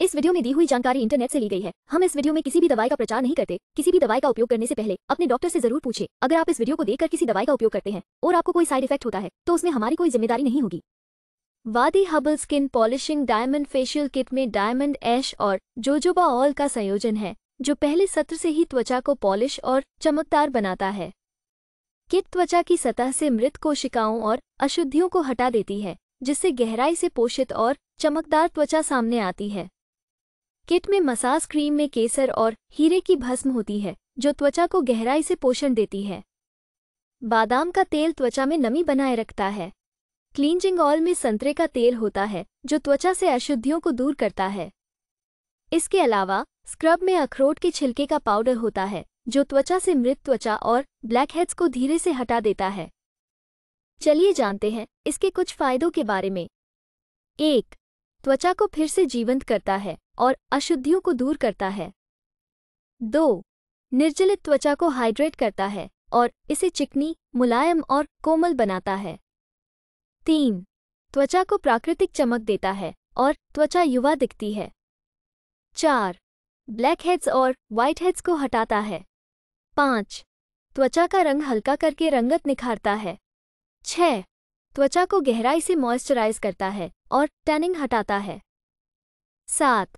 इस वीडियो में दी हुई जानकारी इंटरनेट से ली गई है हम इस वीडियो में किसी भी दवाई का प्रचार नहीं करते किसी भी दवाई का उपयोग करने से पहले अपने डॉक्टर से जरूर पूछे अगर आप इस वीडियो को देखकर किसी दवाई का उपयोग करते हैं और आपको कोई साइड इफेक्ट होता है तो उसमें हमारी कोई जिम्मेदारी नहीं होगी Vaadi herbal skin polishing diamond facial kit में डायमंड एश और जोजोबा ऑल का संयोजन है जो पहले सत्र से ही त्वचा को पॉलिश और चमकदार बनाता है किट त्वचा की सतह से मृत कोशिकाओं और अशुद्धियों को हटा देती है जिससे गहराई से पोषित और चमकदार त्वचा सामने आती है किट में मसाज क्रीम में केसर और हीरे की भस्म होती है जो त्वचा को गहराई से पोषण देती है बादाम का तेल त्वचा में नमी बनाए रखता है क्लींजिंग ऑयल में संतरे का तेल होता है जो त्वचा से अशुद्धियों को दूर करता है इसके अलावा स्क्रब में अखरोट के छिलके का पाउडर होता है जो त्वचा से मृत त्वचा और ब्लैकहेड्स को धीरे से हटा देता है चलिए जानते हैं इसके कुछ फायदों के बारे में एक त्वचा को फिर से जीवंत करता है और अशुद्धियों को दूर करता है दो निर्जलित त्वचा को हाइड्रेट करता है और इसे चिकनी मुलायम और कोमल बनाता है तीन त्वचा को प्राकृतिक चमक देता है और त्वचा युवा दिखती है चार ब्लैक हेड्स और व्हाइट हेड्स को हटाता है पाँच त्वचा का रंग हल्का करके रंगत निखारता है छह त्वचा को गहराई से मॉइस्चराइज करता है और टैनिंग हटाता है सात